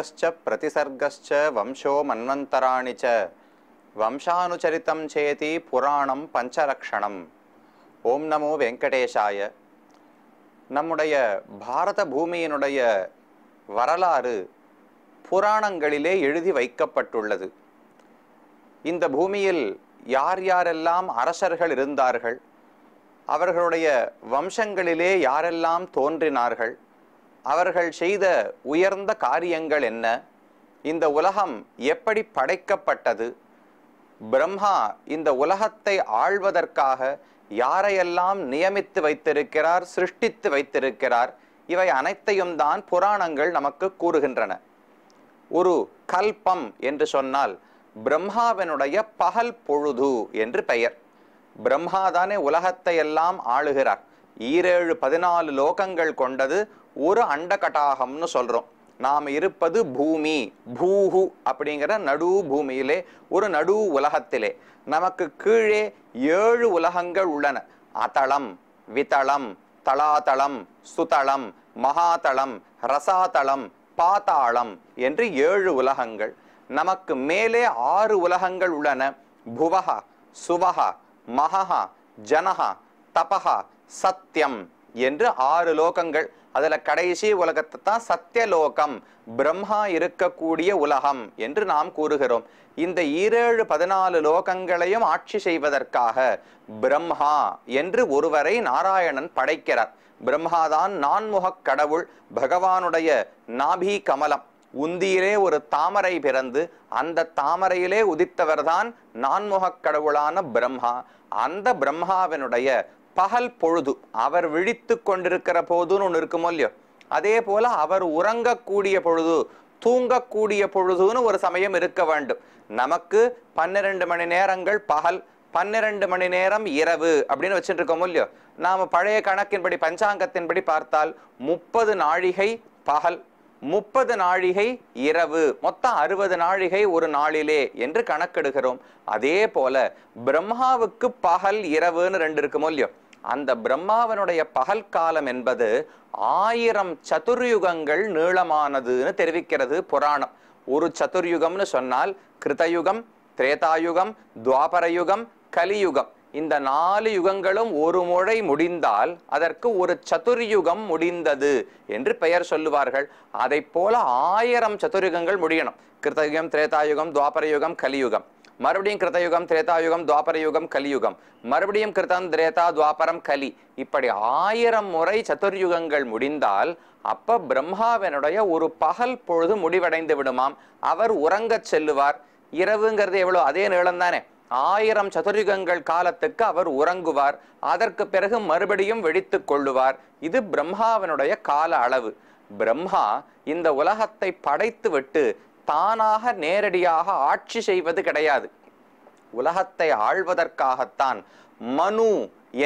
சர்கச்ச பிரதிசர்கச்ச வம்சோ மன்வந்தராணி ச வம்சானுச்சரித்தம் சேதி புராணம் பஞ்சரக்ஷணம் ஓம் நமோ வெங்கடேஷாய நம்முடைய பாரத பூமியினுடைய வரலாறு புராணங்களிலே எழுதி வைக்கப்பட்டுள்ளது இந்த பூமியில் யார் யாரெல்லாம் அரசர்கள் இருந்தார்கள் அவர்களுடைய வம்சங்களிலே யாரெல்லாம் தோன்றினார்கள் அவர்கள் செய்த உயர்ந்த காரியங்கள் என்ன இந்த உலகம் எப்படி படைக்கப்பட்டது பிரம்மா இந்த உலகத்தை ஆள்வதற்காக யாரையெல்லாம் நியமித்து வைத்திருக்கிறார் சிருஷ்டித்து வைத்திருக்கிறார் இவை அனைத்தையும் தான் புராணங்கள் நமக்கு கூறுகின்றன ஒரு கல்பம் என்று சொன்னால் பிரம்மாவினுடைய பகல் பொழுது என்று பெயர் பிரம்மா தானே உலகத்தை எல்லாம் ஆளுகிறார் ஈரேழு பதினாலு லோகங்கள் கொண்டது ஒரு அண்டகட்டாகம்னு சொல்கிறோம் நாம் இருப்பது பூமி பூஹு அப்படிங்கிற நடு பூமியிலே ஒரு நடு உலகத்திலே நமக்கு கீழே ஏழு உலகங்கள் உள்ளன அதளம் வித்தளம் தளாதளம் சுதளம் மகாதளம் ரசாதளம் பாதாளம் என்று ஏழு உலகங்கள் நமக்கு மேலே ஆறு உலகங்கள் உள்ளன புவகா சுவகா மகஹா ஜனஹா தபஹா சத்தியம் என்று ஆறு லோகங்கள் அதில் கடைசி உலகத்தை தான் சத்தியலோகம் பிரம்மா இருக்கக்கூடிய உலகம் என்று நாம் கூறுகிறோம் இந்த ஈரேழு பதினாலு லோகங்களையும் ஆட்சி செய்வதற்காக பிரம்மா என்று ஒருவரை நாராயணன் படைக்கிறார் பிரம்மாதான் நான்முகக் கடவுள் பகவானுடைய நாபி கமலம் உந்தியிலே ஒரு தாமரை பிறந்து அந்த தாமரையிலே உதித்தவர்தான் நான்முகக் கடவுளான பிரம்மா அந்த பிரம்மாவினுடைய பகல் பொழுது அவர் விழித்து கொண்டிருக்கிற போதுன்னு ஒன்று இருக்குமோ இல்லையோ அதே போல அவர் உறங்கக்கூடிய பொழுது தூங்கக்கூடிய பொழுதுன்னு ஒரு சமயம் இருக்க வேண்டும் நமக்கு பன்னிரண்டு மணி நேரங்கள் பகல் பன்னிரண்டு மணி நேரம் இரவு அப்படின்னு வச்சுட்டு இருக்கோம் இல்லையோ நாம பழைய கணக்கின்படி பஞ்சாங்கத்தின்படி பார்த்தால் முப்பது நாழிகை பகல் முப்பது நாழிகை இரவு மொத்தம் அறுபது நாழிகை ஒரு நாளிலே என்று கணக்கெடுகிறோம் அதே போல பிரம்மாவுக்கு பகல் இரவுன்னு ரெண்டு இருக்குமோ இல்லையோ அந்த பிரம்மாவனுடைய பகல் காலம் என்பது ஆயிரம் சதுர்யுகங்கள் நீளமானதுன்னு தெரிவிக்கிறது புராணம் ஒரு சதுர்யுகம்னு சொன்னால் கிருதயுகம் திரேதாயுகம் துவாபரயுகம் கலியுகம் இந்த நாலு யுகங்களும் ஒரு முறை முடிந்தால் அதற்கு ஒரு சதுர்யுகம் முடிந்தது என்று பெயர் சொல்லுவார்கள் அதை போல ஆயிரம் சதுர்யுகங்கள் முடியணும் கிருத்தயுகம் திரேதாயுகம் துவாபரயுகம் கலியுகம் மறுபடியும் கிருத்தயுகம் திரேதாயுகம் துவாபரயுகம் கலியுகம் மறுபடியும் கிருத்தம் திரேதா துவாபரம் கலி இப்படி ஆயிரம் முறை சதுர்யுகங்கள் முடிந்தால் அப்ப பிரம்மாவினுடைய ஒரு பகல் பொழுது முடிவடைந்து விடுமாம் அவர் உறங்கச் செல்லுவார் இரவுங்கிறது எவ்வளோ அதே நீளம் தானே ஆயிரம் சதுரிகங்கள் காலத்துக்கு அவர் உறங்குவார் அதற்கு பிறகு மறுபடியும் வெடித்து கொள்ளுவார் இது பிரம்மாவனுடைய கால அளவு பிரம்மா இந்த உலகத்தை படைத்து விட்டு தானாக நேரடியாக ஆட்சி செய்வது கிடையாது உலகத்தை ஆள்வதற்காகத்தான் மனு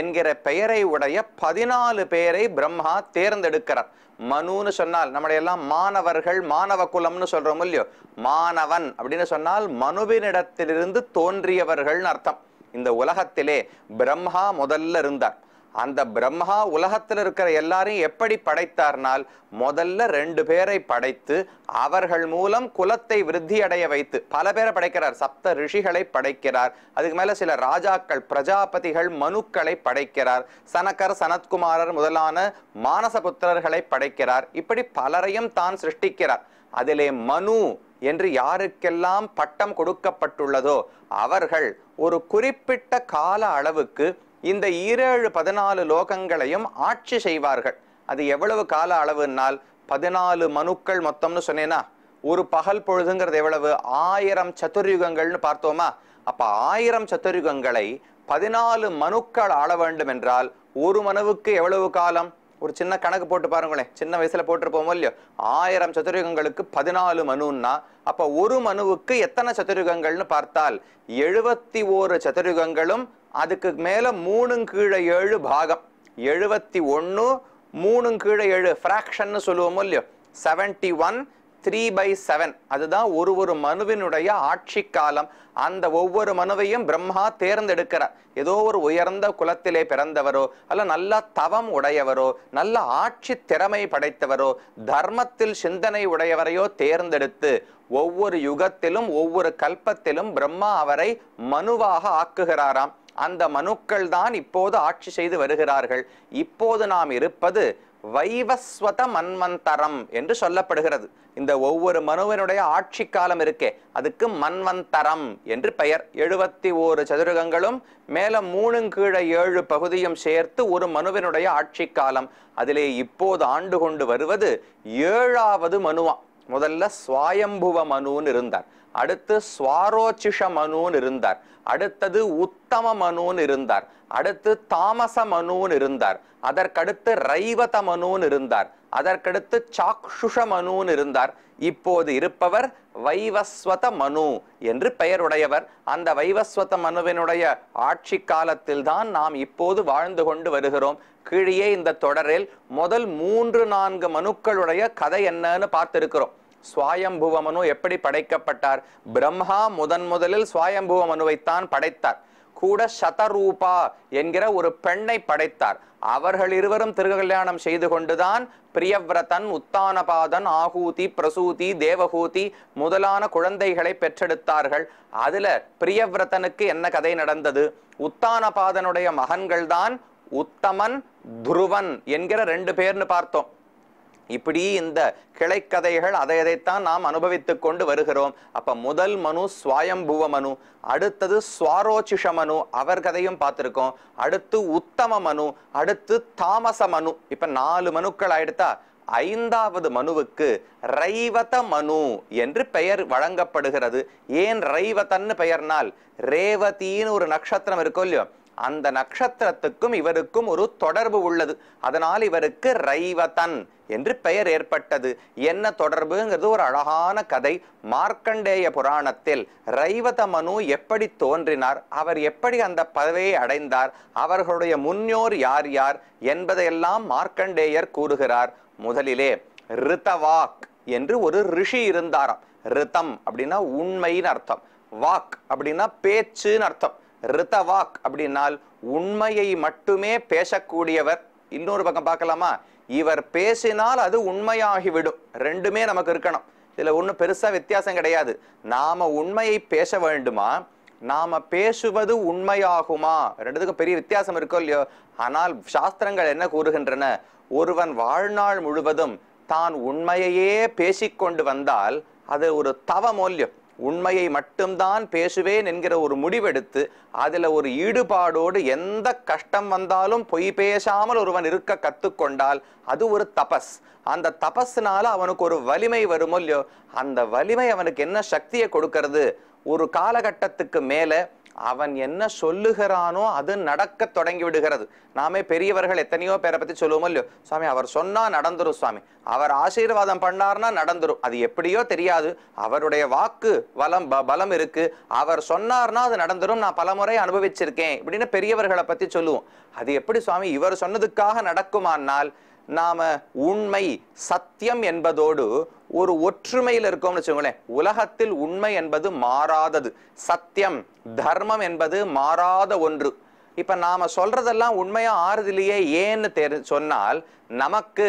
என்கிற பெயரை உடைய பதினாலு பேரை பிரம்மா தேர்ந்தெடுக்கிறார் மனுன்னு சொன்னால் நம்முடைய எல்லாம் மாணவர்கள் மாணவ குலம்னு சொல்றோம் இல்லையோ மாணவன் அப்படின்னு சொன்னால் மனுவினிடத்திலிருந்து தோன்றியவர்கள்னு அர்த்தம் இந்த உலகத்திலே பிரம்மா முதல்ல இருந்தார் அந்த பிரம்மா உலகத்தில் இருக்கிற எல்லாரையும் எப்படி படைத்தார்னால் முதல்ல ரெண்டு பேரை படைத்து அவர்கள் மூலம் குலத்தை விருத்தி அடைய வைத்து பல பேரை படைக்கிறார் சப்த ரிஷிகளை படைக்கிறார் அதுக்கு மேலே சில ராஜாக்கள் பிரஜாபதிகள் மனுக்களை படைக்கிறார் சனக்கர் சனத்குமாரர் முதலான மானசபுத்திரர்களை படைக்கிறார் இப்படி பலரையும் தான் சிருஷ்டிக்கிறார் அதிலே மனு என்று யாருக்கெல்லாம் பட்டம் கொடுக்கப்பட்டுள்ளதோ அவர்கள் ஒரு குறிப்பிட்ட கால அளவுக்கு இந்த ஈரேழு பதினாலு லோகங்களையும் ஆட்சி செய்வார்கள் அது எவ்வளவு கால அளவுனால் பதினாலு மனுக்கள் மொத்தம்னு சொன்னேன்னா ஒரு பகல் பொழுதுங்கிறது எவ்வளவு ஆயிரம் சத்துர்யுகங்கள்னு பார்த்தோமா அப்ப ஆயிரம் சத்துர்யுகங்களை பதினாலு மனுக்கள் ஆள வேண்டும் என்றால் ஒரு மனுவுக்கு எவ்வளவு காலம் ஒரு சின்ன கணக்கு போட்டு பாருங்களேன் சின்ன வயசுல போட்டுருப்போம் இல்லையோ ஆயிரம் சதுரகங்களுக்கு பதினாலு மனுன்னா அப்ப ஒரு மனுவுக்கு எத்தனை சதுரகங்கள்னு பார்த்தால் எழுபத்தி ஓரு சதுரகங்களும் அதுக்கு மேலே மூணு கீழே ஏழு பாகம் எழுபத்தி ஒன்று மூணு கீழே ஏழு ஃப்ராக்ஷன்னு சொல்லுவோமோ இல்லையோ seventy one three by seven அதுதான் ஒரு ஒரு மனுவினுடைய ஆட்சி காலம் அந்த ஒவ்வொரு மனுவையும் பிரம்மா தேர்ந்தெடுக்கிறார் ஏதோ ஒரு உயர்ந்த குலத்திலே பிறந்தவரோ அல்ல நல்ல தவம் உடையவரோ நல்ல ஆட்சி திறமை படைத்தவரோ தர்மத்தில் சிந்தனை உடையவரையோ தேர்ந்தெடுத்து ஒவ்வொரு யுகத்திலும் ஒவ்வொரு கல்பத்திலும் பிரம்மா அவரை மனுவாக ஆக்குகிறாராம் அந்த மனுக்கள் தான் இப்போது ஆட்சி செய்து வருகிறார்கள் இப்போது நாம் இருப்பது வைவஸ்வத மன்வந்தரம் என்று சொல்லப்படுகிறது இந்த ஒவ்வொரு மனுவினுடைய ஆட்சி காலம் இருக்கே அதுக்கு மன்வந்தரம் என்று பெயர் எழுபத்தி ஓரு சதுரகங்களும் மேல மூணு கீழே ஏழு பகுதியும் சேர்த்து ஒரு மனுவினுடைய ஆட்சி காலம் அதிலே இப்போது ஆண்டு கொண்டு வருவது ஏழாவது மனுவா முதல்ல சுவாயம்புவ மனுன்னு இருந்தார் அடுத்து சுவாரோச்சிஷ மனுன்னு இருந்தார் அடுத்தது உத் உத்தம மனுன்னு இருந்தார் அடுத்து தாமச மனுன்னு இருந்தார் அதற்கடுத்து ரைவத மனுன்னு இருந்தார் அதற்கடுத்து சாக்ஷுஷ மனுன்னு இருந்தார் இப்போது இருப்பவர் வைவஸ்வத மனு என்று பெயருடையவர் அந்த வைவஸ்வத மனுவினுடைய ஆட்சி காலத்தில் தான் நாம் இப்போது வாழ்ந்து கொண்டு வருகிறோம் கீழே இந்த தொடரில் முதல் மூன்று நான்கு மனுக்களுடைய கதை என்னன்னு பார்த்திருக்கிறோம் சுவாயம்புவ மனு எப்படி படைக்கப்பட்டார் பிரம்மா முதன் முதலில் சுவாயம்புவ மனுவைத்தான் படைத்தார் கூட சதரூபா என்கிற ஒரு பெண்ணை படைத்தார் அவர்கள் இருவரும் திருகல்யாணம் செய்து கொண்டுதான் பிரியவிரதன் உத்தானபாதன் ஆகூதி பிரசூதி தேவகூதி முதலான குழந்தைகளை பெற்றெடுத்தார்கள் அதுல பிரியவிரதனுக்கு என்ன கதை நடந்தது உத்தானபாதனுடைய மகன்கள் தான் உத்தமன் துருவன் என்கிற ரெண்டு பேர்னு பார்த்தோம் இப்படி இந்த கிளைக்கதைகள் அதை அதைத்தான் நாம் அனுபவித்துக் கொண்டு வருகிறோம் அப்ப முதல் மனு சுவாயம்புவ மனு அடுத்தது சுவாரோச்சிஷ மனு அவர் கதையும் பார்த்துருக்கோம் அடுத்து உத்தம மனு அடுத்து தாமச மனு இப்ப நாலு மனுக்கள் ஆயிடுத்தா ஐந்தாவது மனுவுக்கு ரைவத மனு என்று பெயர் வழங்கப்படுகிறது ஏன் ரைவதன்னு பெயர்னால் ரேவதின்னு ஒரு நட்சத்திரம் இருக்கும் இல்லையோ அந்த நட்சத்திரத்துக்கும் இவருக்கும் ஒரு தொடர்பு உள்ளது அதனால் இவருக்கு ரைவதன் என்று பெயர் ஏற்பட்டது என்ன தொடர்புங்கிறது ஒரு அழகான கதை மார்க்கண்டேய புராணத்தில் ரைவத மனு எப்படி தோன்றினார் அவர் எப்படி அந்த பதவியை அடைந்தார் அவர்களுடைய முன்னோர் யார் யார் என்பதையெல்லாம் மார்க்கண்டேயர் கூறுகிறார் முதலிலே ரிதவாக் என்று ஒரு ரிஷி இருந்தாராம் ரிதம் அப்படின்னா உண்மைன்னு அர்த்தம் வாக் அப்படின்னா பேச்சுன்னு அர்த்தம் ரிதவாக் அப்படின்னால் உண்மையை மட்டுமே பேசக்கூடியவர் இன்னொரு பக்கம் பார்க்கலாமா இவர் பேசினால் அது உண்மையாகிவிடும் ரெண்டுமே நமக்கு இருக்கணும் இதில் ஒன்றும் பெருசாக வித்தியாசம் கிடையாது நாம் உண்மையை பேச வேண்டுமா நாம் பேசுவது உண்மையாகுமா ரெண்டுத்துக்கும் பெரிய வித்தியாசம் இருக்கோ இல்லையோ ஆனால் சாஸ்திரங்கள் என்ன கூறுகின்றன ஒருவன் வாழ்நாள் முழுவதும் தான் உண்மையையே பேசிக்கொண்டு வந்தால் அது ஒரு தவ மூல்யம் உண்மையை மட்டும்தான் பேசுவேன் என்கிற ஒரு முடிவெடுத்து அதில் ஒரு ஈடுபாடோடு எந்த கஷ்டம் வந்தாலும் பொய் பேசாமல் ஒருவன் இருக்க கற்றுக்கொண்டால் அது ஒரு தபஸ் அந்த தபஸ்னால அவனுக்கு ஒரு வலிமை வருமோ இல்லையோ அந்த வலிமை அவனுக்கு என்ன சக்தியை கொடுக்கறது ஒரு காலகட்டத்துக்கு மேலே அவன் என்ன சொல்லுகிறானோ அது நடக்க தொடங்கி விடுகிறது நாமே பெரியவர்கள் எத்தனையோ பேரை பற்றி சொல்லுவோம் இல்லையோ சுவாமி அவர் சொன்னால் நடந்துரும் சுவாமி அவர் ஆசீர்வாதம் பண்ணார்னா நடந்துரும் அது எப்படியோ தெரியாது அவருடைய வாக்கு வலம் பலம் இருக்கு அவர் சொன்னார்னா அது நடந்துரும் நான் பலமுறை அனுபவிச்சிருக்கேன் இப்படின்னு பெரியவர்களை பற்றி சொல்லுவோம் அது எப்படி சுவாமி இவர் சொன்னதுக்காக நடக்குமானால் நாம் உண்மை சத்தியம் என்பதோடு ஒரு ஒற்றுமையில் இருக்கோம்னு வச்சுக்கோங்களேன் உலகத்தில் உண்மை என்பது மாறாதது சத்தியம் தர்மம் என்பது மாறாத ஒன்று இப்போ நாம் சொல்கிறதெல்லாம் உண்மையாக ஆறுதிலேயே ஏன்னு தெரி சொன்னால் நமக்கு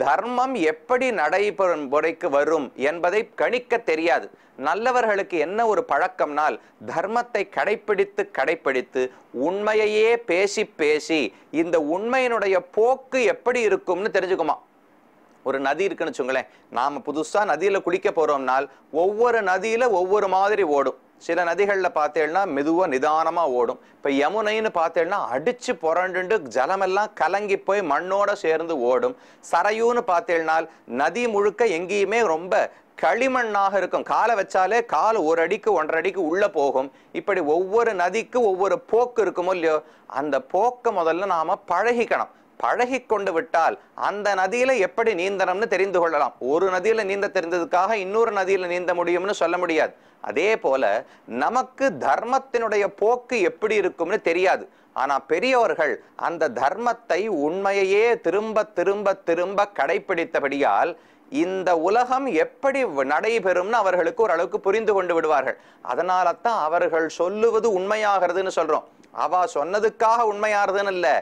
தர்மம் எப்படி நடைபெறும் முறைக்கு வரும் என்பதை கணிக்க தெரியாது நல்லவர்களுக்கு என்ன ஒரு பழக்கம்னால் தர்மத்தை கடைப்பிடித்து கடைப்பிடித்து உண்மையையே பேசி பேசி இந்த உண்மையினுடைய போக்கு எப்படி இருக்கும்னு தெரிஞ்சுக்குமா ஒரு நதி இருக்குன்னு வச்சுங்களேன் நாம் புதுசாக நதியில் குளிக்க போகிறோம்னால் ஒவ்வொரு நதியில் ஒவ்வொரு மாதிரி ஓடும் சில நதிகளில் பார்த்தேன்னா மெதுவாக நிதானமாக ஓடும் இப்போ யமுனைன்னு பார்த்தேன்னா அடித்து புரண்டுண்டு ஜலமெல்லாம் கலங்கி போய் மண்ணோடு சேர்ந்து ஓடும் சரையூன்னு பார்த்தேன்னால் நதி முழுக்க எங்கேயுமே ரொம்ப களிமண்ணாக இருக்கும் காலை வச்சாலே கால் ஒரு அடிக்கு ஒன்றரை அடிக்கு உள்ளே போகும் இப்படி ஒவ்வொரு நதிக்கு ஒவ்வொரு போக்கு இருக்குமோ இல்லையோ அந்த போக்கை முதல்ல நாம் பழகிக்கணும் பழகி கொண்டு விட்டால் அந்த நதியில எப்படி நீந்தணும்னு தெரிந்து கொள்ளலாம் ஒரு நதியில நீந்த தெரிந்ததுக்காக இன்னொரு நதியில நீந்த முடியும்னு சொல்ல முடியாது அதே போல நமக்கு தர்மத்தினுடைய போக்கு எப்படி இருக்கும்னு தெரியாது ஆனா பெரியவர்கள் அந்த தர்மத்தை உண்மையையே திரும்ப திரும்ப திரும்ப கடைபிடித்தபடியால் இந்த உலகம் எப்படி நடைபெறும்னு அவர்களுக்கு ஓரளவுக்கு புரிந்து கொண்டு விடுவார்கள் அதனால தான் அவர்கள் சொல்லுவது உண்மையாகிறதுன்னு சொல்றோம் அவா சொன்னதுக்காக உண்மையாறுதுன்னு இல்லை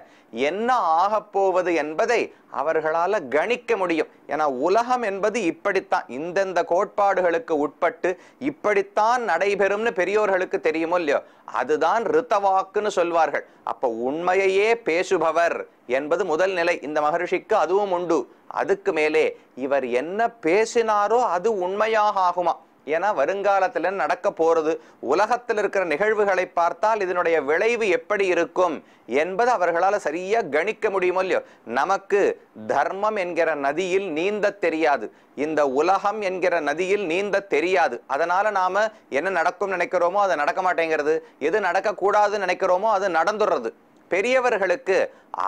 என்ன ஆகப்போவது என்பதை அவர்களால் கணிக்க முடியும் ஏன்னா உலகம் என்பது இப்படித்தான் இந்தந்த கோட்பாடுகளுக்கு உட்பட்டு இப்படித்தான் நடைபெறும்னு பெரியோர்களுக்கு தெரியுமோ இல்லையோ அதுதான் ரித்தவாக்குன்னு சொல்வார்கள் அப்போ உண்மையையே பேசுபவர் என்பது முதல் நிலை இந்த மகரிஷிக்கு அதுவும் உண்டு அதுக்கு மேலே இவர் என்ன பேசினாரோ அது உண்மையாக ஆகுமா ஏன்னா வருங்காலத்தில் நடக்க போகிறது உலகத்தில் இருக்கிற நிகழ்வுகளை பார்த்தால் இதனுடைய விளைவு எப்படி இருக்கும் என்பது அவர்களால் சரியாக கணிக்க முடியுமோ இல்லையோ நமக்கு தர்மம் என்கிற நதியில் நீந்த தெரியாது இந்த உலகம் என்கிற நதியில் நீந்த தெரியாது அதனால் நாம் என்ன நடக்கும் நினைக்கிறோமோ அது நடக்க மாட்டேங்கிறது எது நடக்கக்கூடாதுன்னு நினைக்கிறோமோ அது நடந்துடுறது பெரியவர்களுக்கு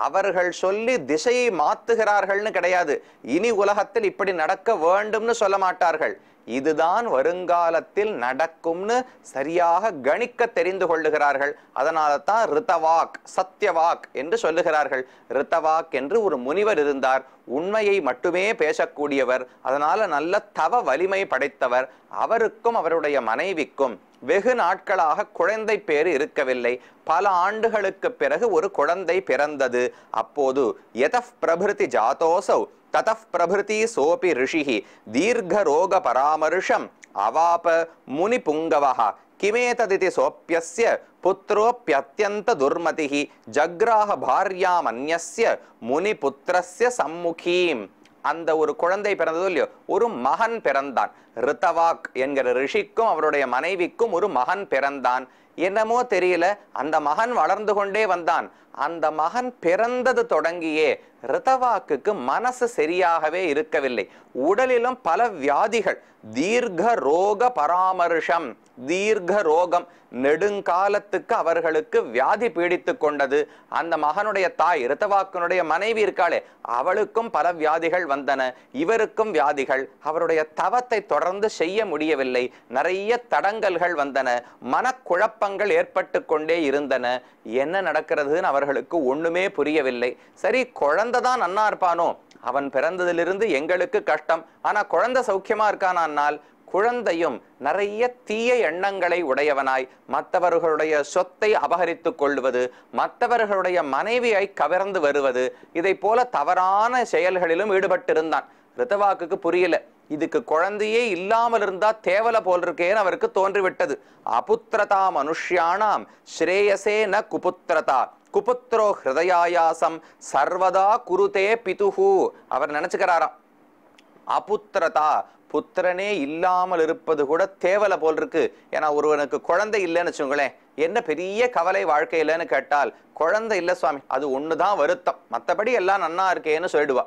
அவர்கள் சொல்லி திசையை மாத்துகிறார்கள்னு கிடையாது இனி உலகத்தில் இப்படி நடக்க வேண்டும்னு சொல்ல மாட்டார்கள் இதுதான் வருங்காலத்தில் நடக்கும்னு சரியாக கணிக்க தெரிந்து கொள்ளுகிறார்கள் அதனால தான் ரித்தவாக் சத்தியவாக் என்று சொல்லுகிறார்கள் ரித்தவாக் என்று ஒரு முனிவர் இருந்தார் உண்மையை மட்டுமே பேசக்கூடியவர் அதனால நல்ல தவ வலிமை படைத்தவர் அவருக்கும் அவருடைய மனைவிக்கும் வெகு நாட்களாக குழந்தை பேர் இருக்கவில்லை பல ஆண்டுகளுக்கு பிறகு ஒரு குழந்தை பிறந்தது அப்போது எதப் பிரபிருதி ஜாதோசவ் தத பிரபிருதி சோபி ரிஷி தீர்கரோக பராமர்ஷம் அவாப முனி புங்கவா கிமேததிதி சோப்பியஸ்ய புத்திரோப்பியத்தியந்த துர்மதிஹி ஜக்ராக பாரியாமன்யஸ்ய முனி புத்திரஸ்ய சம்முகீம் அந்த ஒரு குழந்தை பிறந்ததோ இல்லையோ ஒரு மகன் பிறந்தான் ரித்தவாக் என்கிற ரிஷிக்கும் அவருடைய மனைவிக்கும் ஒரு மகன் பிறந்தான் என்னமோ தெரியல அந்த மகன் வளர்ந்து கொண்டே வந்தான் அந்த மகன் பிறந்தது தொடங்கியே ரிதவாக்குக்கு மனசு சரியாகவே இருக்கவில்லை உடலிலும் பல வியாதிகள் தீர்க்க ரோக பராமர்ஷம் தீர்க்க ரோகம் நெடுங்காலத்துக்கு அவர்களுக்கு வியாதி பீடித்து கொண்டது அந்த மகனுடைய தாய் ரிதவாக்கினுடைய மனைவி இருக்காளே அவளுக்கும் பல வியாதிகள் வந்தன இவருக்கும் வியாதிகள் அவருடைய தவத்தை தொடர்ந்து செய்ய முடியவில்லை நிறைய தடங்கல்கள் வந்தன மனக்குழப்ப குழப்பங்கள் ஏற்பட்டு கொண்டே இருந்தன என்ன நடக்கிறதுன்னு அவர்களுக்கு ஒண்ணுமே புரியவில்லை சரி குழந்தை தான் நன்னா இருப்பானோ அவன் பிறந்ததிலிருந்து எங்களுக்கு கஷ்டம் ஆனா குழந்தை சௌக்கியமா இருக்கானால் குழந்தையும் நிறைய தீய எண்ணங்களை உடையவனாய் மற்றவர்களுடைய சொத்தை அபகரித்து கொள்வது மற்றவர்களுடைய மனைவியை கவர்ந்து வருவது இதை போல தவறான செயல்களிலும் ஈடுபட்டிருந்தான் ரிதவாக்குக்கு புரியல இதுக்கு குழந்தையே இல்லாமல் இருந்தா தேவல போல் இருக்கேன்னு அவருக்கு தோன்றிவிட்டது அபுத்திரதா மனுஷியானாம் ஸ்ரேயசே ந குபுத்திரதா குபுத்திரோ ஹிருதயாயாசம் சர்வதா குருதே பிதுகு அவர் நினைச்சுக்கிறாராம் அபுத்திரதா புத்திரனே இல்லாமல் இருப்பது கூட தேவலை போல் இருக்கு ஏன்னா ஒருவனுக்கு குழந்தை இல்லைன்னு வச்சுங்களேன் என்ன பெரிய கவலை வாழ்க்கை இல்லைன்னு கேட்டால் குழந்தை இல்லை சுவாமி அது ஒன்று தான் வருத்தம் மற்றபடி எல்லாம் நன்னா இருக்கேன்னு சொல்லிடுவா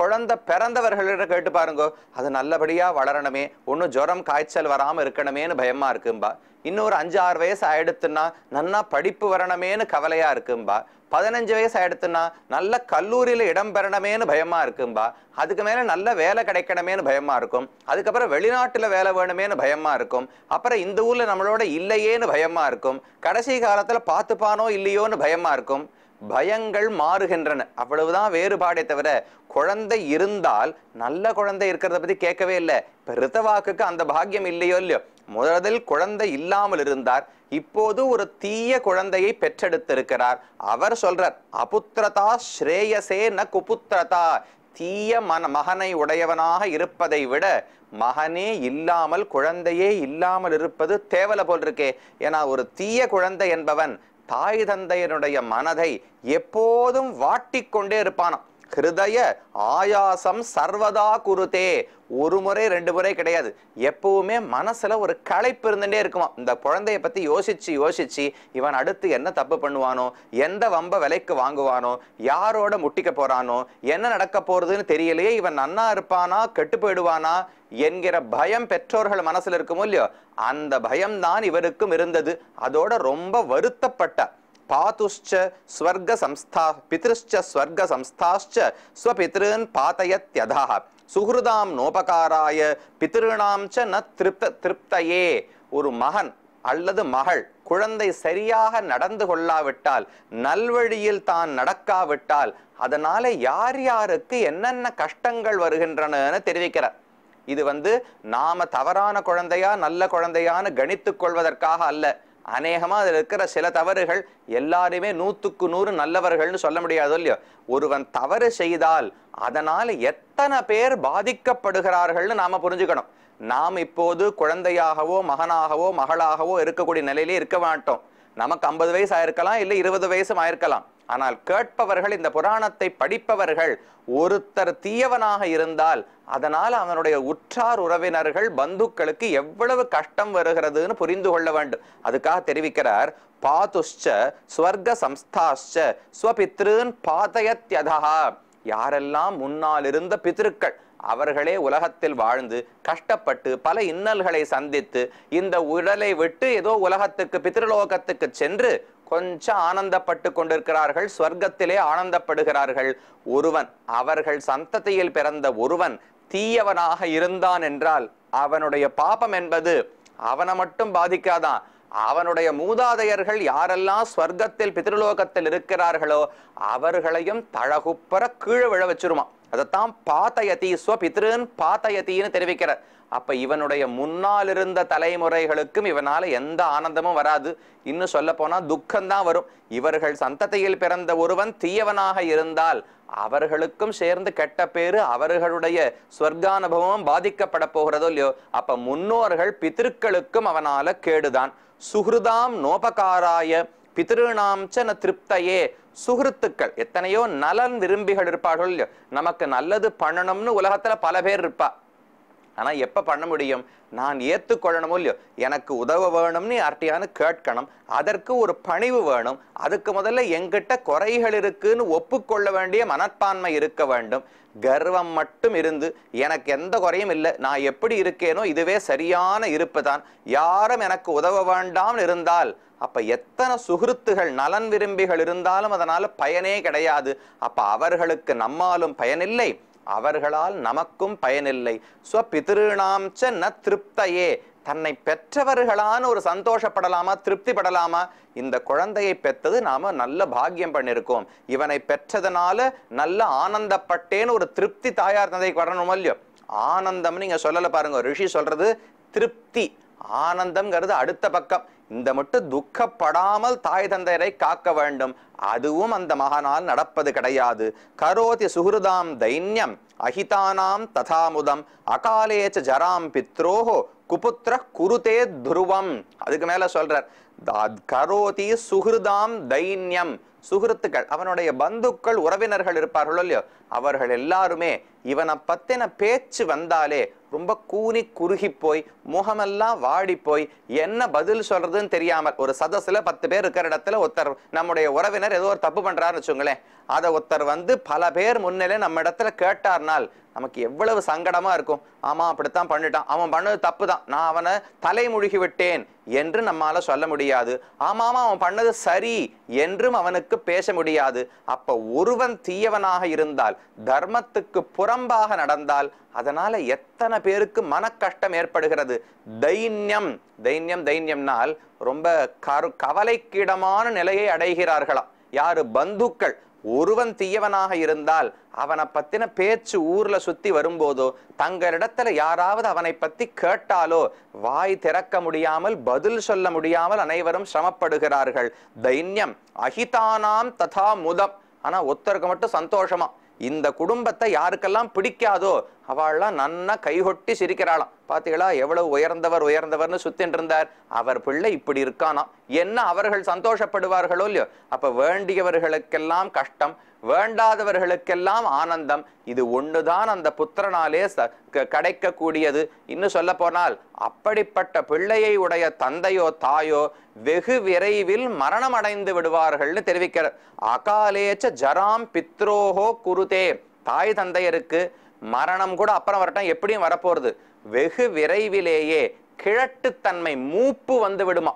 குழந்த பிறந்தவர்களிடம் கேட்டு பாருங்க அது நல்லபடியாக வளரணுமே ஒன்றும் ஜுரம் காய்ச்சல் வராமல் இருக்கணுமேனு பயமாக இருக்கும்பா இன்னொரு அஞ்சு ஆறு வயசு ஆயிடுத்துன்னா நன்னா படிப்பு வரணுமேனு கவலையாக இருக்கும்பா பதினஞ்சு வயசு ஆயிடுத்துன்னா நல்ல கல்லூரியில் இடம் பெறணுமேனு பயமாக இருக்கும்பா அதுக்கு மேலே நல்ல வேலை கிடைக்கணுமேனு பயமாக இருக்கும் அதுக்கப்புறம் வெளிநாட்டில் வேலை வேணுமேனு பயமாக இருக்கும் அப்புறம் இந்த ஊரில் நம்மளோட இல்லையேன்னு பயமாக இருக்கும் கடைசி காலத்தில் பார்த்துப்பானோ இல்லையோன்னு பயமாக இருக்கும் பயங்கள் மாறுகின்றன அவ்வளவுதான் வேறுபாடே தவிர குழந்தை இருந்தால் நல்ல குழந்தை இருக்கிறத பத்தி கேட்கவே இல்லை பெருத்த வாக்குக்கு அந்த பாக்கியம் இல்லையோ இல்லையோ முதலில் குழந்தை இல்லாமல் இருந்தார் இப்போது ஒரு தீய குழந்தையை பெற்றெடுத்திருக்கிறார் அவர் சொல்றார் அபுத்திரதா ஸ்ரேயசே ந குபுத்திரதா தீய மன மகனை உடையவனாக இருப்பதை விட மகனே இல்லாமல் குழந்தையே இல்லாமல் இருப்பது தேவலை போல் இருக்கே ஏன்னா ஒரு தீய குழந்தை என்பவன் தாய் தந்தையனுடைய மனதை எப்போதும் வாட்டிக்கொண்டே இருப்பானாம் ஹிருதய ஆயாசம் சர்வதா குருதே ஒரு முறை ரெண்டு முறை கிடையாது எப்பவுமே மனசுல ஒரு களைப்பு இருந்துட்டே இருக்குமா இந்த குழந்தைய பத்தி யோசிச்சு யோசிச்சு இவன் அடுத்து என்ன தப்பு பண்ணுவானோ எந்த வம்ப விலைக்கு வாங்குவானோ யாரோட முட்டிக்க போறானோ என்ன நடக்க போறதுன்னு தெரியலையே இவன் நன்னா இருப்பானா கெட்டு போயிடுவானா என்கிற பயம் பெற்றோர்கள் மனசில் இருக்குமோ இல்லையோ அந்த பயம்தான் இவருக்கும் இருந்தது அதோட ரொம்ப வருத்தப்பட்ட பாதுஷ்ச ஸ்வர்க சம்ஸ்தா பிதிருஷ்ச ஸ்வர்க சம்ஸ்தாஷ்ச ஸ்வபித்ருன் பாத்தயத்யதா சுகிருதாம் நோபகாராய பித்திருணாம் ச ந திருப்த திருப்தையே ஒரு மகன் அல்லது மகள் குழந்தை சரியாக நடந்து கொள்ளாவிட்டால் நல்வழியில் தான் நடக்காவிட்டால் அதனால யார் யாருக்கு என்னென்ன கஷ்டங்கள் வருகின்றனன்னு தெரிவிக்கிறார் இது வந்து நாம தவறான குழந்தையா நல்ல குழந்தையான்னு கணித்துக் கொள்வதற்காக அல்ல அநேகமாக அதில் இருக்கிற சில தவறுகள் எல்லாருமே நூற்றுக்கு நூறு நல்லவர்கள்னு சொல்ல முடியாது இல்லையோ ஒருவன் தவறு செய்தால் அதனால் எத்தனை பேர் பாதிக்கப்படுகிறார்கள்னு நாம் புரிஞ்சுக்கணும் நாம் இப்போது குழந்தையாகவோ மகனாகவோ மகளாகவோ இருக்கக்கூடிய நிலையிலே இருக்க மாட்டோம் நமக்கு ஐம்பது வயசு ஆயிருக்கலாம் இல்லை இருபது வயசும் ஆயிருக்கலாம் ஆனால் கேட்பவர்கள் இந்த புராணத்தை படிப்பவர்கள் ஒருத்தர் தீயவனாக இருந்தால் அதனால் அவனுடைய உற்றார் உறவினர்கள் பந்துக்களுக்கு எவ்வளவு கஷ்டம் வருகிறதுன்னு புரிந்து கொள்ள வேண்டும் அதுக்காக தெரிவிக்கிறார் பாதுஷ்ச ஸ்வர்க சம்ஸ்தாஷ்ச ஸ்வபித்ருன் பாதயத்யதா யாரெல்லாம் முன்னால் இருந்த பித்ருக்கள் அவர்களே உலகத்தில் வாழ்ந்து கஷ்டப்பட்டு பல இன்னல்களை சந்தித்து இந்த உடலை விட்டு ஏதோ உலகத்துக்கு பித்ருலோகத்துக்கு சென்று கொஞ்சம் ஆனந்தப்பட்டு கொண்டிருக்கிறார்கள் ஸ்வர்க்கத்திலே ஆனந்தப்படுகிறார்கள் ஒருவன் அவர்கள் சந்ததியில் பிறந்த ஒருவன் தீயவனாக இருந்தான் என்றால் அவனுடைய பாபம் என்பது அவனை மட்டும் பாதிக்காதான் அவனுடைய மூதாதையர்கள் யாரெல்லாம் ஸ்வர்க்கத்தில் பித்ருலோகத்தில் இருக்கிறார்களோ அவர்களையும் தழகுப்பற கீழே விழ வச்சிருவான் அதைத்தான் பாத்தயதி ஸ்வபித்ருன் பாத்தயத்தின்னு தெரிவிக்கிறார் அப்ப இவனுடைய முன்னால் இருந்த தலைமுறைகளுக்கும் இவனால எந்த ஆனந்தமும் வராது இன்னும் சொல்ல போனா துக்கம்தான் வரும் இவர்கள் சந்ததியில் பிறந்த ஒருவன் தீயவனாக இருந்தால் அவர்களுக்கும் சேர்ந்து கெட்ட பேரு அவர்களுடைய ஸ்வர்கானுபவம் பாதிக்கப்பட போகிறதோ இல்லையோ அப்ப முன்னோர்கள் பித்திருக்களுக்கும் அவனால கேடுதான் சுஹிருதாம் நோபகாராய பிதிருநாம்ச்ச ந திருப்தையே சுகிருத்துக்கள் எத்தனையோ நலன் விரும்பிகள் இருப்பார்கள் நமக்கு நல்லது பண்ணணும்னு உலகத்துல பல பேர் இருப்பா ஆனால் எப்போ பண்ண முடியும் நான் ஏற்றுக்கொள்ளணுமோ இல்லையோ எனக்கு உதவ வேணும்னு யார்ட்டையானு கேட்கணும் அதற்கு ஒரு பணிவு வேணும் அதுக்கு முதல்ல எங்கிட்ட குறைகள் இருக்குன்னு ஒப்புக்கொள்ள வேண்டிய மனப்பான்மை இருக்க வேண்டும் கர்வம் மட்டும் இருந்து எனக்கு எந்த குறையும் இல்லை நான் எப்படி இருக்கேனோ இதுவே சரியான இருப்பு தான் யாரும் எனக்கு உதவ வேண்டாம்னு இருந்தால் அப்போ எத்தனை சுகிருத்துகள் நலன் விரும்பிகள் இருந்தாலும் அதனால் பயனே கிடையாது அப்போ அவர்களுக்கு நம்மாலும் பயனில்லை அவர்களால் நமக்கும் பயனில்லை ஸ்வபிதிருணாம் ச ந திருப்தையே தன்னை பெற்றவர்களான ஒரு சந்தோஷப்படலாமா திருப்தி படலாமா இந்த குழந்தையை பெற்றது நாம நல்ல பாக்கியம் பண்ணியிருக்கோம் இவனை பெற்றதுனால நல்ல ஆனந்தப்பட்டேன்னு ஒரு திருப்தி தாயார் தந்தைக்கு வரணும் இல்லையோ ஆனந்தம்னு நீங்கள் சொல்லலை பாருங்க ரிஷி சொல்றது திருப்தி ஆனந்தம்ங்கிறது அடுத்த பக்கம் இந்த மட்டும் துக்கப்படாமல் தாய் தந்தையரை காக்க வேண்டும் அதுவும் அந்த மகனால் நடப்பது கிடையாது கரோதி சுகிருதாம் தைன்யம் அஹிதானாம் ததாமுதம் அகாலேச்ச ஜராம் பித்ரோஹோ குபுத்திர குருதே துருவம் அதுக்கு மேல சொல்றார் கரோதி சுகிருதாம் தைன்யம் சுகிருத்துக்கள் அவனுடைய பந்துக்கள் உறவினர்கள் இருப்பார்களோ இல்லையோ அவர்கள் எல்லாருமே இவனை பத்தின பேச்சு வந்தாலே ரொம்ப கூனி குறுகி போய் முகமெல்லாம் வாடி போய் என்ன பதில் சொல்றதுன்னு தெரியாமல் ஒரு சதஸ்ல பத்து பேர் இருக்கிற இடத்துல ஒருத்தர் நம்முடைய உறவினர் ஏதோ ஒரு தப்பு பண்றாருன்னு வச்சுங்களேன் அதை ஒருத்தர் வந்து பல பேர் முன்னிலே நம்ம இடத்துல கேட்டார்னால் நமக்கு எவ்வளவு சங்கடமா இருக்கும் ஆமா அப்படித்தான் பண்ணிட்டான் அவன் பண்ணது தப்பு தான் நான் அவனை முழுகி விட்டேன் என்று நம்மால சொல்ல முடியாது ஆமாமா அவன் பண்ணது சரி என்றும் அவனுக்கு பேச முடியாது அப்ப ஒருவன் தீயவனாக இருந்தால் தர்மத்துக்கு புறம்பாக நடந்தால் அதனால எத்தனை பேருக்கு மன கஷ்டம் ஏற்படுகிறது தைன்யம் தைன்யம் தைன்யம்னால் ரொம்ப கரு கவலைக்கிடமான நிலையை அடைகிறார்களாம் யாரு பந்துக்கள் ஒருவன் தீயவனாக இருந்தால் அவனை பத்தின பேச்சு ஊர்ல சுத்தி வரும்போதோ தங்களிடத்துல யாராவது அவனை பத்தி கேட்டாலோ வாய் திறக்க முடியாமல் பதில் சொல்ல முடியாமல் அனைவரும் சிரமப்படுகிறார்கள் தைன்யம் அகிதானாம் ததா முதம் ஆனா ஒத்தருக்கு மட்டும் சந்தோஷமா இந்த குடும்பத்தை யாருக்கெல்லாம் பிடிக்காதோ அவள்லாம் நன்னா கைகொட்டி சிரிக்கிறாளாம் பாத்தீங்களா எவ்வளவு உயர்ந்தவர் உயர்ந்தவர்னு சுத்தின் இருந்தார் அவர் பிள்ளை இப்படி இருக்கானாம் என்ன அவர்கள் சந்தோஷப்படுவார்களோ இல்லையோ அப்ப வேண்டியவர்களுக்கெல்லாம் கஷ்டம் வேண்டாதவர்களுக்கெல்லாம் ஆனந்தம் இது ஒண்ணுதான் அந்த புத்திரனாலே கிடைக்கக்கூடியது இன்னும் சொல்ல போனால் அப்படிப்பட்ட பிள்ளையை உடைய தந்தையோ தாயோ வெகு விரைவில் மரணம் அடைந்து விடுவார்கள்னு தெரிவிக்கிறார் அகாலேச்ச ஜராம் பித்ரோஹோ குருதே தாய் தந்தையருக்கு மரணம் கூட அப்புறம் வரட்டும் எப்படியும் வரப்போறது வெகு விரைவிலேயே கிழட்டுத்தன்மை மூப்பு வந்து விடுமா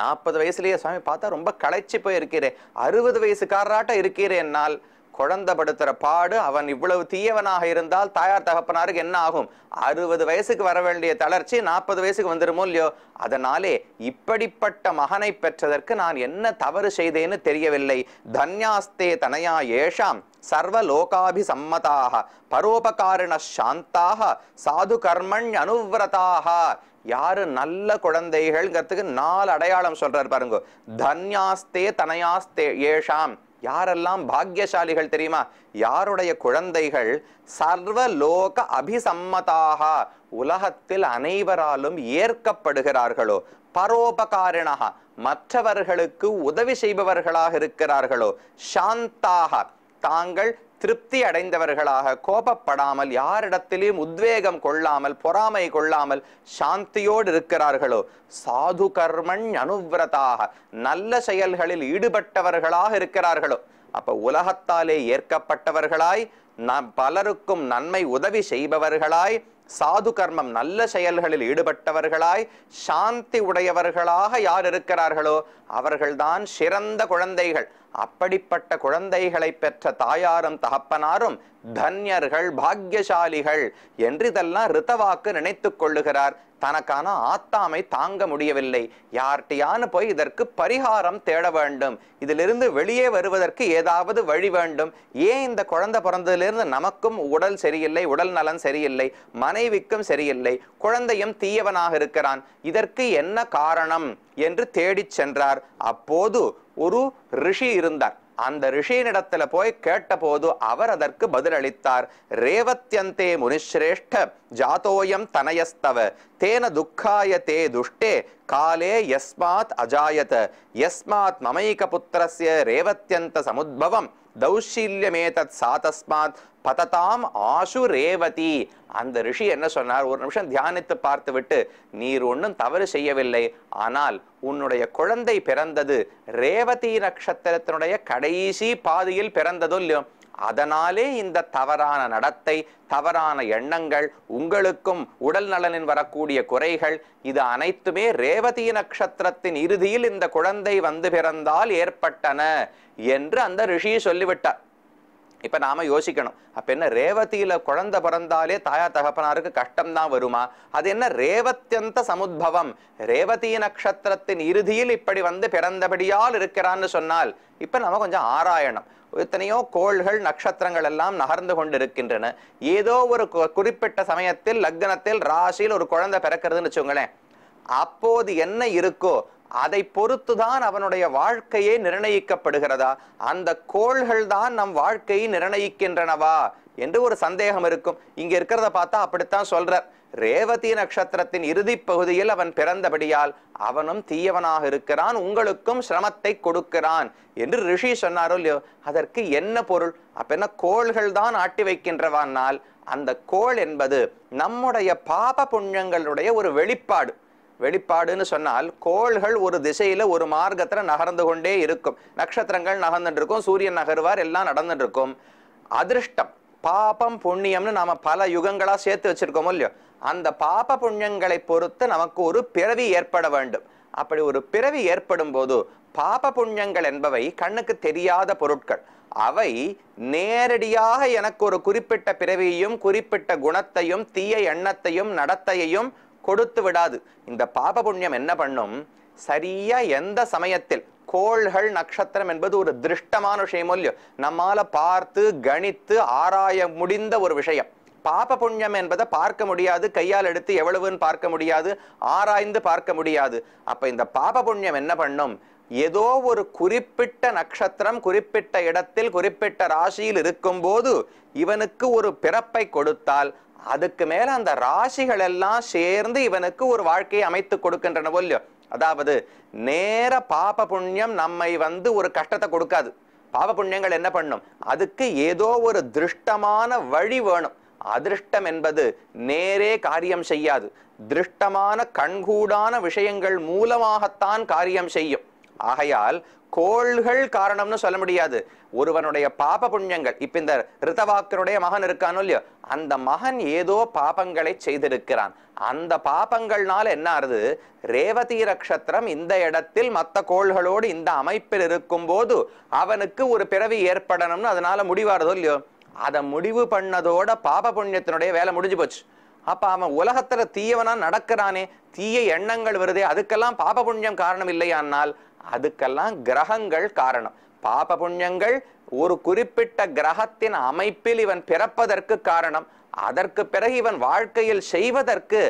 நாற்பது வயசுலேயே சுவாமி பார்த்தா ரொம்ப களைச்சி போய் இருக்கிறேன் அறுபது வயசுக்காரராட்ட இருக்கிறேன்னால் குழந்தை படுத்துற பாடு அவன் இவ்வளவு தீயவனாக இருந்தால் தாயார் தகப்பனாருக்கு என்ன ஆகும் அறுபது வயசுக்கு வர வேண்டிய தளர்ச்சி நாற்பது வயசுக்கு வந்துருமோ இல்லையோ அதனாலே இப்படிப்பட்ட மகனை பெற்றதற்கு நான் என்ன தவறு செய்தேன்னு தெரியவில்லை தன்யாஸ்தே தனையா ஏஷாம் சர்வ லோகாபி சம்மதாக பரோபகாரண சாந்தாக சாது கர்மண் அனுவிரதாக யாரு நல்ல குழந்தைகள்ங்கிறதுக்கு நாலு அடையாளம் சொல்றாரு பாருங்க தன்யாஸ்தே தனயாஸ்தே ஏஷாம் யாரெல்லாம் பாக்யசாலிகள் தெரியுமா யாருடைய குழந்தைகள் சர்வ லோக அபிசம்மதாக உலகத்தில் அனைவராலும் ஏற்கப்படுகிறார்களோ பரோபகாரிணா மற்றவர்களுக்கு உதவி செய்பவர்களாக இருக்கிறார்களோ சாந்தாக தாங்கள் திருப்தி அடைந்தவர்களாக கோபப்படாமல் யாரிடத்திலையும் உத்வேகம் கொள்ளாமல் பொறாமை கொள்ளாமல் சாந்தியோடு இருக்கிறார்களோ சாது கர்மண் அனுவிரதாக நல்ல செயல்களில் ஈடுபட்டவர்களாக இருக்கிறார்களோ அப்ப உலகத்தாலே ஏற்கப்பட்டவர்களாய் நாம் பலருக்கும் நன்மை உதவி செய்பவர்களாய் சாது கர்மம் நல்ல செயல்களில் ஈடுபட்டவர்களாய் சாந்தி உடையவர்களாக யார் இருக்கிறார்களோ அவர்கள்தான் சிறந்த குழந்தைகள் அப்படிப்பட்ட குழந்தைகளை பெற்ற தாயாரும் தகப்பனாரும் தன்யர்கள் பாக்யசாலிகள் என்று இதெல்லாம் ரித்தவாக்கு நினைத்து கொள்ளுகிறார் தனக்கான ஆத்தாமை தாங்க முடியவில்லை யார்கிட்டையான போய் இதற்கு பரிகாரம் தேட வேண்டும் இதிலிருந்து வெளியே வருவதற்கு ஏதாவது வழி வேண்டும் ஏன் இந்த குழந்தை பிறந்ததிலிருந்து நமக்கும் உடல் சரியில்லை உடல் நலன் சரியில்லை மனைவிக்கும் சரியில்லை குழந்தையும் தீயவனாக இருக்கிறான் இதற்கு என்ன காரணம் என்று தேடிச் சென்றார் அப்போது ஒரு ரிஷி இருந்தார் அந்த ரிஷியினிடத்துல போய் கேட்டபோது அவர் அதற்கு பதிலளித்தார் ரேவத்யந்தே முனிஸ்ரேஷ்ட ஜாதோயம் தனயஸ்தவ தேன துக்காய தே துஷ்டே காலே எஸ்மாத் அஜாயத எஸ்மாத் மமைக புத்திரஸ்ய ரேவத்யந்த சமுத்பவம் தௌஷில்யமே தத் சாதஸ்மாத் பததாம் ஆசு ரேவதி அந்த ரிஷி என்ன சொன்னார் ஒரு நிமிஷம் தியானித்து பார்த்து விட்டு நீர் ஒன்றும் தவறு செய்யவில்லை ஆனால் உன்னுடைய குழந்தை பிறந்தது ரேவதி நட்சத்திரத்தினுடைய கடைசி பாதையில் பிறந்ததோ இல்லையோ அதனாலே இந்த தவறான நடத்தை தவறான எண்ணங்கள் உங்களுக்கும் உடல் நலனின் வரக்கூடிய குறைகள் இது அனைத்துமே ரேவதி நட்சத்திரத்தின் இறுதியில் இந்த குழந்தை வந்து பிறந்தால் ஏற்பட்டன என்று அந்த ரிஷி சொல்லிவிட்டார் இப்போ நாம் யோசிக்கணும் அப்போ என்ன ரேவதியில் குழந்த பிறந்தாலே தாயா தகப்பனாருக்கு கஷ்டம் தான் வருமா அது என்ன ரேவத்தியந்த சமுத்பவம் ரேவதி நட்சத்திரத்தின் இறுதியில் இப்படி வந்து பிறந்தபடியால் இருக்கிறான்னு சொன்னால் இப்போ நம்ம கொஞ்சம் ஆராயணும் எத்தனையோ கோள்கள் நட்சத்திரங்கள் எல்லாம் நகர்ந்து கொண்டிருக்கின்றன ஏதோ ஒரு குறிப்பிட்ட சமயத்தில் லக்னத்தில் ராசியில் ஒரு குழந்தை பிறக்கிறதுன்னு வச்சுக்கோங்களேன் அப்போது என்ன இருக்கோ அதை பொறுத்துதான் அவனுடைய வாழ்க்கையே நிர்ணயிக்கப்படுகிறதா அந்த கோள்கள் தான் நம் வாழ்க்கையை நிர்ணயிக்கின்றனவா என்று ஒரு சந்தேகம் இருக்கும் இங்க இருக்கிறத பார்த்தா அப்படித்தான் சொல்றார் ரேவதி நட்சத்திரத்தின் இறுதி பகுதியில் அவன் பிறந்தபடியால் அவனும் தீயவனாக இருக்கிறான் உங்களுக்கும் சிரமத்தை கொடுக்கிறான் என்று ரிஷி சொன்னாரோ இல்லையோ அதற்கு என்ன பொருள் அப்ப என்ன கோள்கள் தான் ஆட்டி வைக்கின்றவானால் அந்த கோள் என்பது நம்முடைய பாப புண்ணியங்களுடைய ஒரு வெளிப்பாடு வெளிப்பாடுன்னு சொன்னால் கோள்கள் ஒரு திசையில ஒரு மார்க்கத்துல நகர்ந்து கொண்டே இருக்கும் நட்சத்திரங்கள் நகர்ந்துட்டு இருக்கும் சூரியன் நகர்வார் எல்லாம் நடந்துட்டு இருக்கும் அதிர்ஷ்டம் பாபம் புண்ணியம்னு நாம பல யுகங்களா சேர்த்து வச்சிருக்கோமோ இல்லையோ அந்த பாப புண்ணியங்களை பொறுத்து நமக்கு ஒரு பிறவி ஏற்பட வேண்டும் அப்படி ஒரு பிறவி ஏற்படும் போது பாப புண்ணியங்கள் என்பவை கண்ணுக்கு தெரியாத பொருட்கள் அவை நேரடியாக எனக்கு ஒரு குறிப்பிட்ட பிறவியையும் குறிப்பிட்ட குணத்தையும் தீய எண்ணத்தையும் நடத்தையையும் கொடுத்து விடாது இந்த பாப புண்ணியம் என்ன பண்ணும் சரியா எந்த சமயத்தில் கோள்கள் நட்சத்திரம் என்பது ஒரு திருஷ்டமான விஷயம் இல்லையோ நம்மால பார்த்து கணித்து ஆராய முடிந்த ஒரு விஷயம் பாப புண்ணியம் என்பதை பார்க்க முடியாது கையால் எடுத்து எவ்வளவுன்னு பார்க்க முடியாது ஆராய்ந்து பார்க்க முடியாது அப்ப இந்த பாப புண்ணியம் என்ன பண்ணும் ஏதோ ஒரு குறிப்பிட்ட நட்சத்திரம் குறிப்பிட்ட இடத்தில் குறிப்பிட்ட ராசியில் இருக்கும்போது இவனுக்கு ஒரு பிறப்பை கொடுத்தால் அதுக்கு மேல அந்த ராசிகள் எல்லாம் சேர்ந்து இவனுக்கு ஒரு வாழ்க்கையை அமைத்து கொடுக்கின்றன இல்லையோ அதாவது நேர பாப புண்ணியம் நம்மை வந்து ஒரு கஷ்டத்தை கொடுக்காது பாப புண்ணியங்கள் என்ன பண்ணும் அதுக்கு ஏதோ ஒரு திருஷ்டமான வழி வேணும் அதிருஷ்டம் என்பது நேரே காரியம் செய்யாது திருஷ்டமான கண்கூடான விஷயங்கள் மூலமாகத்தான் காரியம் செய்யும் ஆகையால் கோள்கள் காரணம்னு சொல்ல முடியாது ஒருவனுடைய பாப புண்ணியங்கள் இப்ப இந்த ரிதவாக்கருடைய மகன் இருக்கானோ இல்லையோ அந்த மகன் ஏதோ பாபங்களை செய்திருக்கிறான் அந்த பாபங்கள்னால என்ன ஆறுது ரேவதி நட்சத்திரம் இந்த இடத்தில் மற்ற கோள்களோடு இந்த அமைப்பில் இருக்கும் போது அவனுக்கு ஒரு பிறவி ஏற்படணும்னு அதனால முடிவாருதோ இல்லையோ அதை முடிவு பண்ணதோட பாப புண்ணியத்தினுடைய வேலை முடிஞ்சு போச்சு அப்ப அவன் உலகத்துல தீயவனா நடக்கிறானே தீய எண்ணங்கள் வருதே அதுக்கெல்லாம் பாப புண்ணியம் காரணம் இல்லையானால் அதுக்கெல்லாம் கிரகங்கள் காரணம் பாப புண்ணியங்கள் ஒரு குறிப்பிட்ட கிரகத்தின் அமைப்பில் இவன் பிறப்பதற்கு காரணம் அதற்கு பிறகு இவன் வாழ்க்கையில் செய்வதற்கு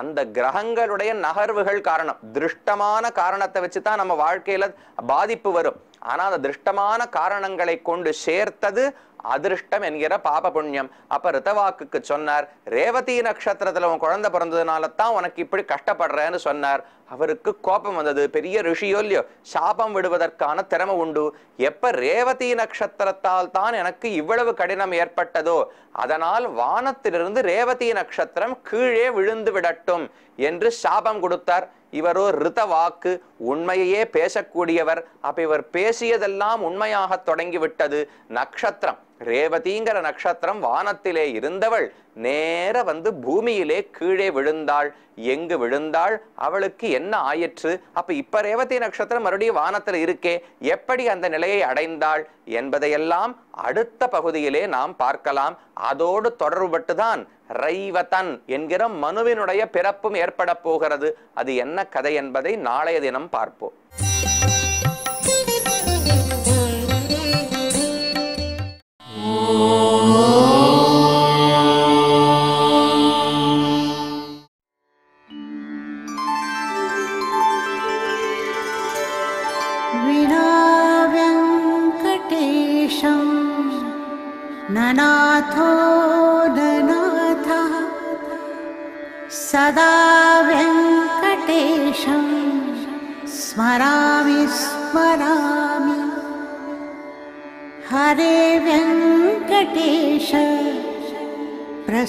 அந்த கிரகங்களுடைய நகர்வுகள் காரணம் திருஷ்டமான காரணத்தை வச்சு தான் நம்ம வாழ்க்கையில பாதிப்பு வரும் ஆனா அந்த திருஷ்டமான காரணங்களை கொண்டு சேர்த்தது அதிர்ஷ்டம் என்கிற பாப புண்ணியம் அப்ப ரித்தவாக்குக்கு சொன்னார் ரேவதி நட்சத்திரத்துல உன் குழந்தை பிறந்ததுனால தான் உனக்கு இப்படி கஷ்டப்படுறேன்னு சொன்னார் அவருக்கு கோபம் வந்தது பெரிய ரிஷியோ இல்லையோ சாபம் விடுவதற்கான திறமை உண்டு எப்ப ரேவதி நட்சத்திரத்தால் தான் எனக்கு இவ்வளவு கடினம் ஏற்பட்டதோ அதனால் வானத்திலிருந்து ரேவதி நட்சத்திரம் கீழே விழுந்து விடட்டும் என்று சாபம் கொடுத்தார் இவரோ ரித வாக்கு உண்மையே பேசக்கூடியவர் அப்ப இவர் பேசியதெல்லாம் உண்மையாக தொடங்கிவிட்டது நட்சத்திரம் ரேவதிங்கிற நட்சத்திரம் வானத்திலே இருந்தவள் நேர வந்து பூமியிலே கீழே விழுந்தாள் எங்கு விழுந்தாள் அவளுக்கு என்ன ஆயிற்று அப்ப இப்ப ரேவதி நட்சத்திரம் மறுபடியும் வானத்தில் இருக்கே எப்படி அந்த நிலையை அடைந்தாள் என்பதையெல்லாம் அடுத்த பகுதியிலே நாம் பார்க்கலாம் அதோடு தொடர்புபட்டுதான் ரைவதன் என்கிற மனுவினுடைய பிறப்பும் ஏற்பட போகிறது அது என்ன கதை என்பதை நாளைய தினம் பார்ப்போம்